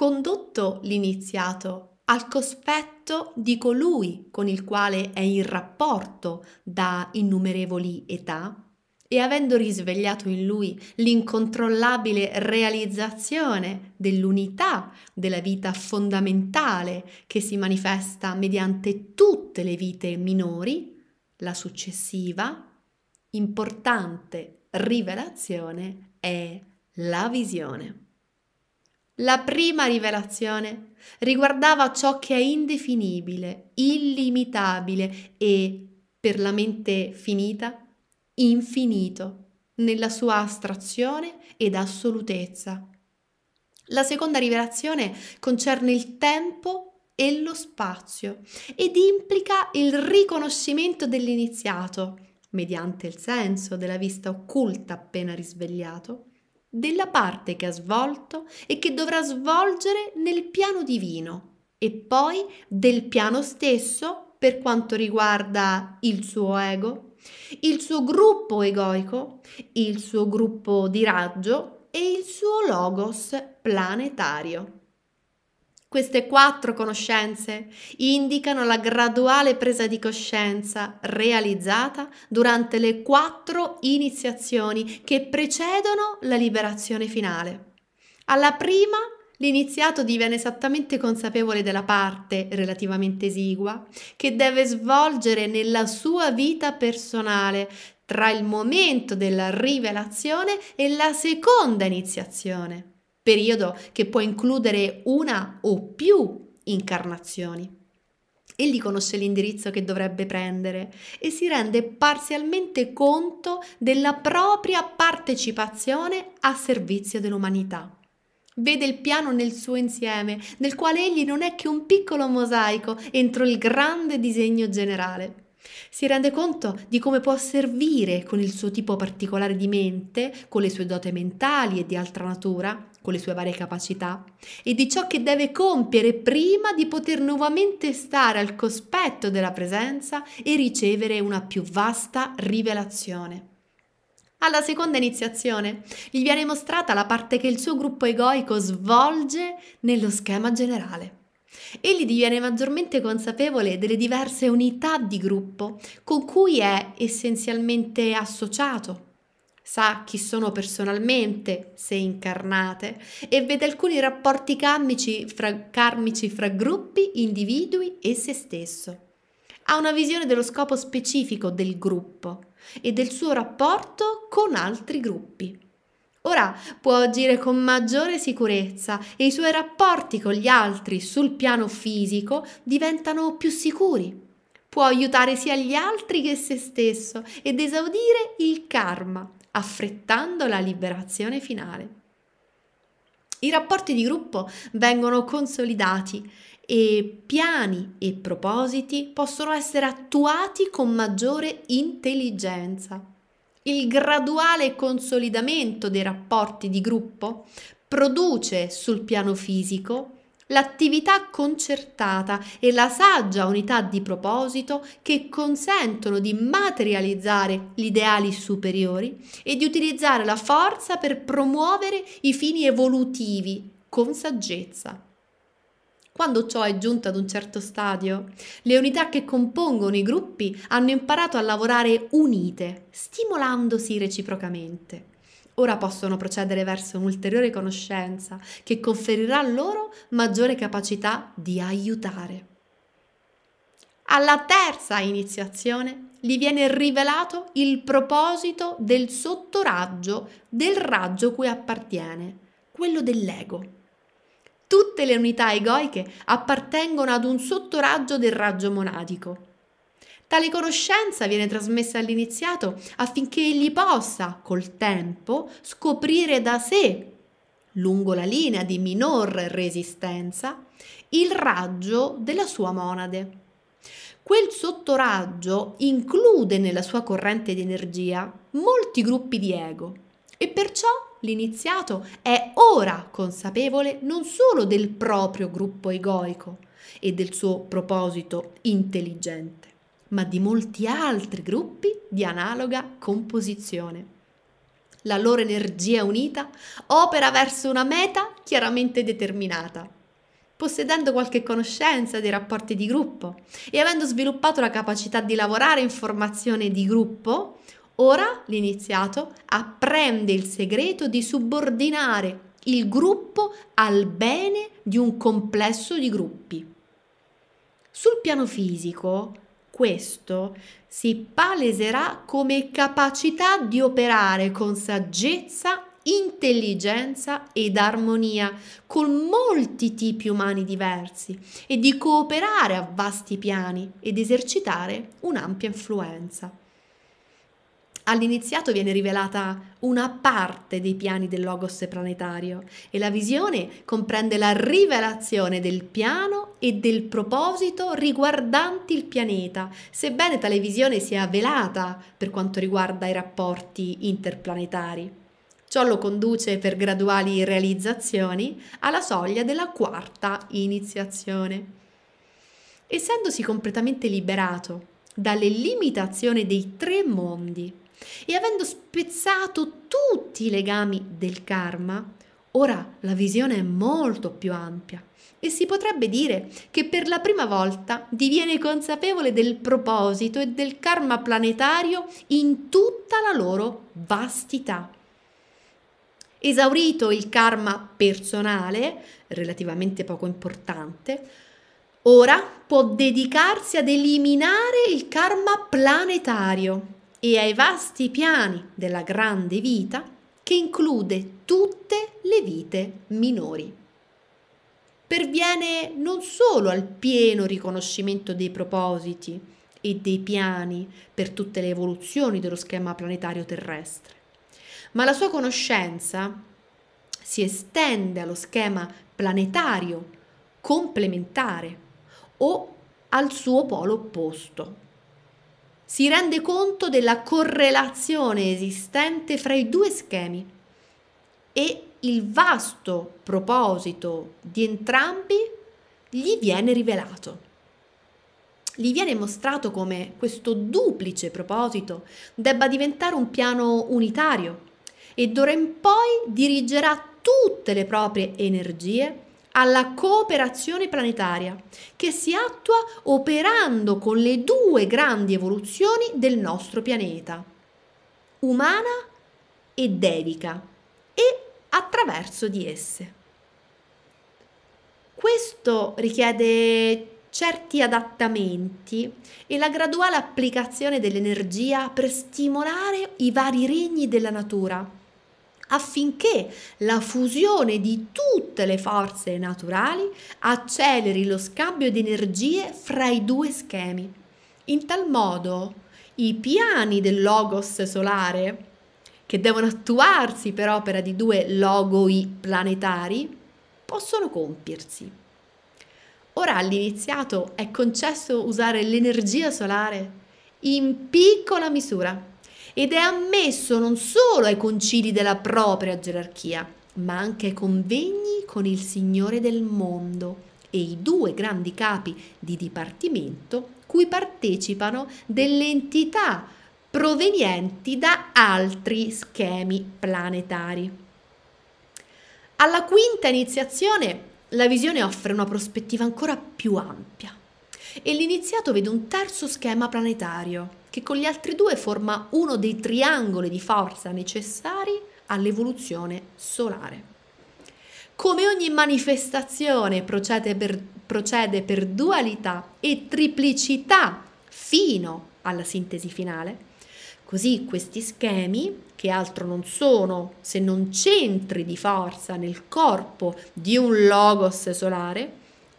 condotto l'iniziato al cospetto di colui con il quale è in rapporto da innumerevoli età e avendo risvegliato in lui l'incontrollabile realizzazione dell'unità della vita fondamentale che si manifesta mediante tutte le vite minori, la successiva importante rivelazione è la visione. La prima rivelazione riguardava ciò che è indefinibile, illimitabile e, per la mente finita, infinito nella sua astrazione ed assolutezza. La seconda rivelazione concerne il tempo e lo spazio ed implica il riconoscimento dell'iniziato, mediante il senso della vista occulta appena risvegliato, della parte che ha svolto e che dovrà svolgere nel piano divino e poi del piano stesso per quanto riguarda il suo ego, il suo gruppo egoico, il suo gruppo di raggio e il suo logos planetario. Queste quattro conoscenze indicano la graduale presa di coscienza realizzata durante le quattro iniziazioni che precedono la liberazione finale. Alla prima l'iniziato diviene esattamente consapevole della parte relativamente esigua che deve svolgere nella sua vita personale tra il momento della rivelazione e la seconda iniziazione periodo che può includere una o più incarnazioni. Egli conosce l'indirizzo che dovrebbe prendere e si rende parzialmente conto della propria partecipazione a servizio dell'umanità. Vede il piano nel suo insieme, nel quale egli non è che un piccolo mosaico entro il grande disegno generale. Si rende conto di come può servire con il suo tipo particolare di mente, con le sue dote mentali e di altra natura, con le sue varie capacità e di ciò che deve compiere prima di poter nuovamente stare al cospetto della presenza e ricevere una più vasta rivelazione. Alla seconda iniziazione gli viene mostrata la parte che il suo gruppo egoico svolge nello schema generale. Egli diviene maggiormente consapevole delle diverse unità di gruppo con cui è essenzialmente associato sa chi sono personalmente, se incarnate, e vede alcuni rapporti karmici fra, karmici fra gruppi, individui e se stesso. Ha una visione dello scopo specifico del gruppo e del suo rapporto con altri gruppi. Ora può agire con maggiore sicurezza e i suoi rapporti con gli altri sul piano fisico diventano più sicuri. Può aiutare sia gli altri che se stesso ed esaudire il karma, affrettando la liberazione finale. I rapporti di gruppo vengono consolidati e piani e propositi possono essere attuati con maggiore intelligenza. Il graduale consolidamento dei rapporti di gruppo produce sul piano fisico l'attività concertata e la saggia unità di proposito che consentono di materializzare gli ideali superiori e di utilizzare la forza per promuovere i fini evolutivi con saggezza. Quando ciò è giunto ad un certo stadio, le unità che compongono i gruppi hanno imparato a lavorare unite, stimolandosi reciprocamente ora possono procedere verso un'ulteriore conoscenza che conferirà loro maggiore capacità di aiutare. Alla terza iniziazione gli viene rivelato il proposito del sottoraggio del raggio cui appartiene, quello dell'ego. Tutte le unità egoiche appartengono ad un sottoraggio del raggio monadico Tale conoscenza viene trasmessa all'iniziato affinché egli possa, col tempo, scoprire da sé, lungo la linea di minor resistenza, il raggio della sua monade. Quel sottoraggio include nella sua corrente di energia molti gruppi di ego e perciò l'iniziato è ora consapevole non solo del proprio gruppo egoico e del suo proposito intelligente, ma di molti altri gruppi di analoga composizione. La loro energia unita opera verso una meta chiaramente determinata. Possedendo qualche conoscenza dei rapporti di gruppo e avendo sviluppato la capacità di lavorare in formazione di gruppo, ora l'iniziato apprende il segreto di subordinare il gruppo al bene di un complesso di gruppi. Sul piano fisico, questo si paleserà come capacità di operare con saggezza, intelligenza ed armonia con molti tipi umani diversi e di cooperare a vasti piani ed esercitare un'ampia influenza. All'iniziato viene rivelata una parte dei piani del Logos planetario e la visione comprende la rivelazione del piano e del proposito riguardanti il pianeta, sebbene tale visione sia velata per quanto riguarda i rapporti interplanetari. Ciò lo conduce per graduali realizzazioni alla soglia della quarta iniziazione. Essendosi completamente liberato dalle limitazioni dei tre mondi, e avendo spezzato tutti i legami del karma, ora la visione è molto più ampia e si potrebbe dire che per la prima volta diviene consapevole del proposito e del karma planetario in tutta la loro vastità. Esaurito il karma personale, relativamente poco importante, ora può dedicarsi ad eliminare il karma planetario e ai vasti piani della grande vita che include tutte le vite minori. Perviene non solo al pieno riconoscimento dei propositi e dei piani per tutte le evoluzioni dello schema planetario terrestre, ma la sua conoscenza si estende allo schema planetario complementare o al suo polo opposto, si rende conto della correlazione esistente fra i due schemi e il vasto proposito di entrambi gli viene rivelato. Gli viene mostrato come questo duplice proposito debba diventare un piano unitario e d'ora in poi dirigerà tutte le proprie energie alla cooperazione planetaria che si attua operando con le due grandi evoluzioni del nostro pianeta, umana e dedica, e attraverso di esse. Questo richiede certi adattamenti e la graduale applicazione dell'energia per stimolare i vari regni della natura affinché la fusione di tutte le forze naturali acceleri lo scambio di energie fra i due schemi. In tal modo i piani del logos solare, che devono attuarsi per opera di due logoi planetari, possono compiersi. Ora all'iniziato è concesso usare l'energia solare in piccola misura ed è ammesso non solo ai concili della propria gerarchia, ma anche ai convegni con il Signore del mondo e i due grandi capi di dipartimento cui partecipano delle entità provenienti da altri schemi planetari. Alla quinta iniziazione la visione offre una prospettiva ancora più ampia e l'iniziato vede un terzo schema planetario che con gli altri due forma uno dei triangoli di forza necessari all'evoluzione solare. Come ogni manifestazione procede per, procede per dualità e triplicità fino alla sintesi finale, Così questi schemi, che altro non sono se non centri di forza nel corpo di un logos solare,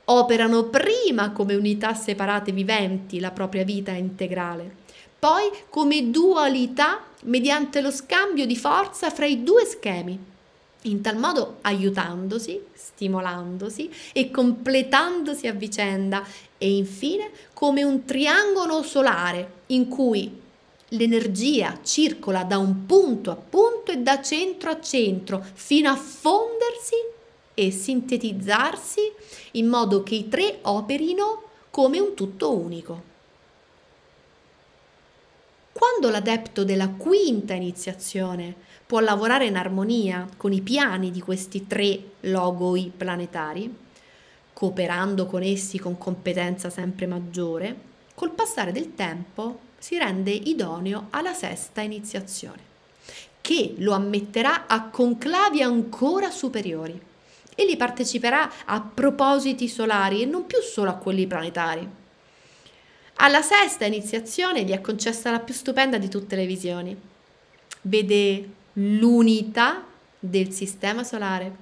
operano prima come unità separate viventi la propria vita integrale, poi come dualità mediante lo scambio di forza fra i due schemi in tal modo aiutandosi, stimolandosi e completandosi a vicenda e infine come un triangolo solare in cui l'energia circola da un punto a punto e da centro a centro fino a fondersi e sintetizzarsi in modo che i tre operino come un tutto unico. Quando l'adepto della quinta iniziazione può lavorare in armonia con i piani di questi tre logoi planetari, cooperando con essi con competenza sempre maggiore, col passare del tempo si rende idoneo alla sesta iniziazione, che lo ammetterà a conclavi ancora superiori e li parteciperà a propositi solari e non più solo a quelli planetari. Alla sesta iniziazione gli è concessa la più stupenda di tutte le visioni. Vede l'unità del sistema solare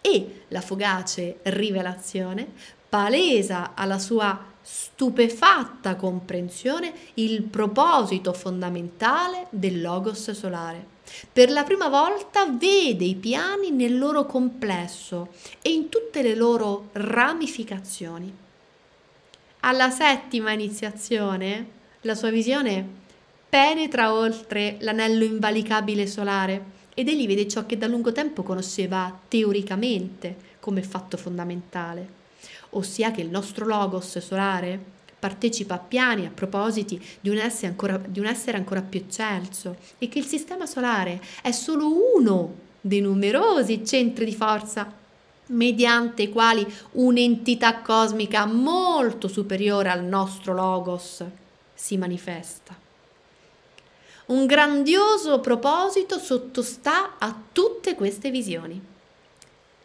e la fugace rivelazione palesa alla sua stupefatta comprensione il proposito fondamentale del logos solare. Per la prima volta vede i piani nel loro complesso e in tutte le loro ramificazioni. Alla settima iniziazione, la sua visione penetra oltre l'anello invalicabile solare ed egli vede ciò che da lungo tempo conosceva teoricamente come fatto fondamentale, ossia che il nostro logos solare partecipa a piani, a propositi di un, essere ancora, un essere ancora più eccelso e che il sistema solare è solo uno dei numerosi centri di forza mediante i quali un'entità cosmica molto superiore al nostro logos si manifesta. Un grandioso proposito sottostà a tutte queste visioni.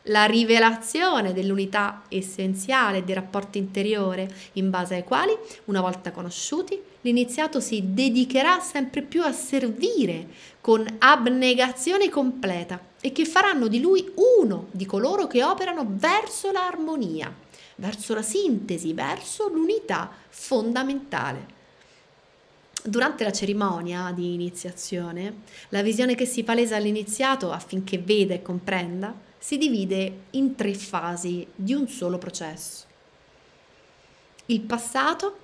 La rivelazione dell'unità essenziale e dei rapporti interiore, in base ai quali, una volta conosciuti, l'iniziato si dedicherà sempre più a servire con abnegazione completa e che faranno di lui uno di coloro che operano verso l'armonia, verso la sintesi, verso l'unità fondamentale. Durante la cerimonia di iniziazione, la visione che si palesa all'iniziato affinché veda e comprenda si divide in tre fasi di un solo processo. Il passato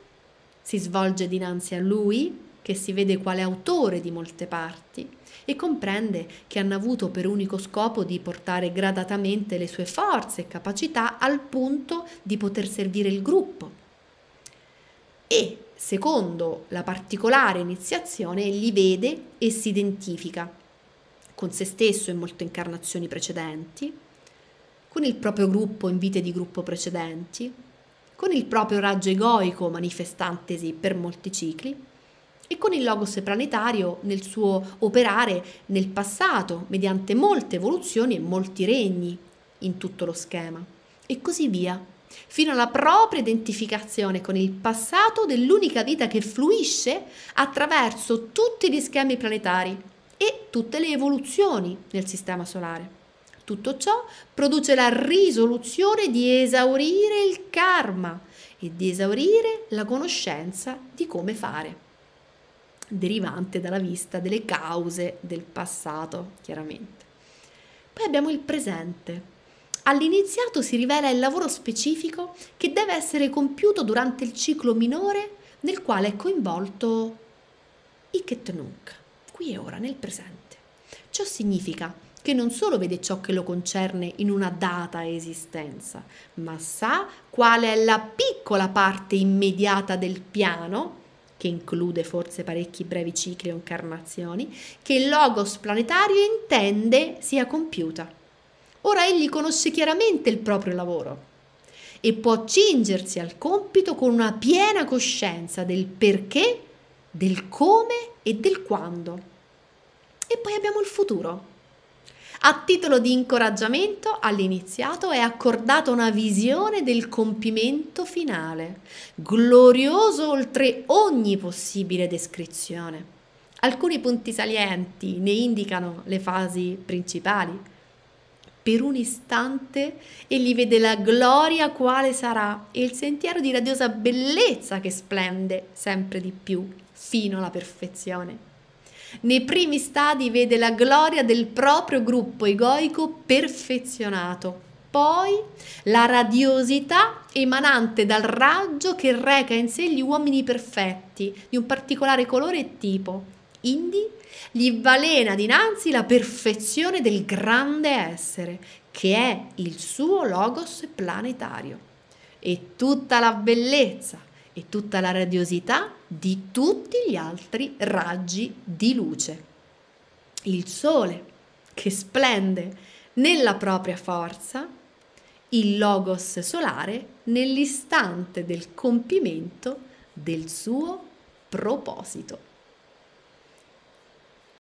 si svolge dinanzi a lui, che si vede quale autore di molte parti, e comprende che hanno avuto per unico scopo di portare gradatamente le sue forze e capacità al punto di poter servire il gruppo. E, secondo la particolare iniziazione, li vede e si identifica con se stesso in molte incarnazioni precedenti, con il proprio gruppo in vite di gruppo precedenti, con il proprio raggio egoico manifestantesi per molti cicli e con il logos planetario nel suo operare nel passato mediante molte evoluzioni e molti regni in tutto lo schema e così via, fino alla propria identificazione con il passato dell'unica vita che fluisce attraverso tutti gli schemi planetari e tutte le evoluzioni nel sistema solare. Tutto ciò produce la risoluzione di esaurire il karma e di esaurire la conoscenza di come fare derivante dalla vista delle cause del passato, chiaramente. Poi abbiamo il presente. All'iniziato si rivela il lavoro specifico che deve essere compiuto durante il ciclo minore nel quale è coinvolto Iket Nunc, qui e ora, nel presente. Ciò significa che non solo vede ciò che lo concerne in una data esistenza, ma sa qual è la piccola parte immediata del piano che include forse parecchi brevi cicli o incarnazioni, che il logos planetario intende sia compiuta. Ora egli conosce chiaramente il proprio lavoro e può cingersi al compito con una piena coscienza del perché, del come e del quando. E poi abbiamo il futuro a titolo di incoraggiamento all'iniziato è accordata una visione del compimento finale, glorioso oltre ogni possibile descrizione. Alcuni punti salienti ne indicano le fasi principali. Per un istante egli vede la gloria quale sarà e il sentiero di radiosa bellezza che splende sempre di più fino alla perfezione. Nei primi stadi vede la gloria del proprio gruppo egoico perfezionato. Poi la radiosità emanante dal raggio che reca in sé gli uomini perfetti di un particolare colore e tipo. Indi gli balena dinanzi la perfezione del grande essere, che è il suo logos planetario. E tutta la bellezza, e tutta la radiosità di tutti gli altri raggi di luce. Il Sole, che splende nella propria forza, il Logos solare nell'istante del compimento del suo proposito.